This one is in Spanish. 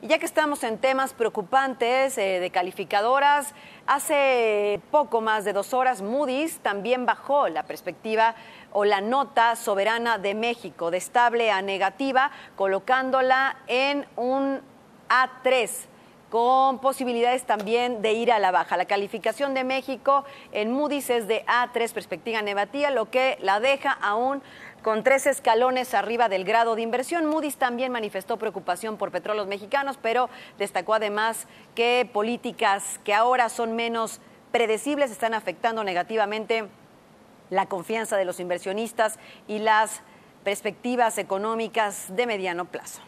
Y ya que estamos en temas preocupantes eh, de calificadoras, hace poco más de dos horas Moody's también bajó la perspectiva o la nota soberana de México de estable a negativa, colocándola en un A3 con posibilidades también de ir a la baja. La calificación de México en Moody's es de A3 perspectiva negativa, lo que la deja aún con tres escalones arriba del grado de inversión. Moody's también manifestó preocupación por petróleos mexicanos, pero destacó además que políticas que ahora son menos predecibles están afectando negativamente la confianza de los inversionistas y las perspectivas económicas de mediano plazo.